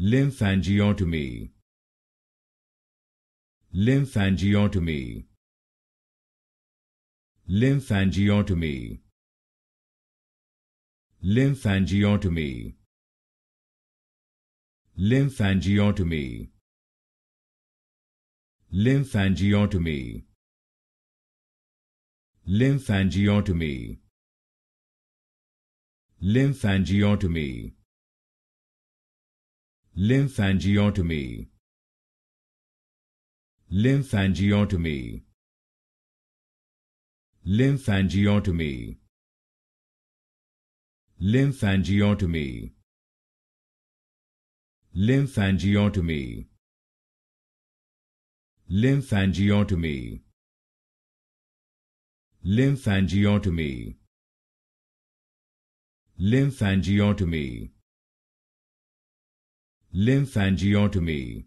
Lymphangiotomy Lymphangiotomy Lymphangiotomy Lymphangiotomy Lymphangiotomy Lymphangiotomy Lymphangiotomy Lymphangiotomy Lymphangiotomy Lymphangiotomy Lymphangiotomy Lymphangiotomy Lymphangiotomy Lymphangiotomy Lymphangiotomy Lymphangiotomy Lymphangiotomy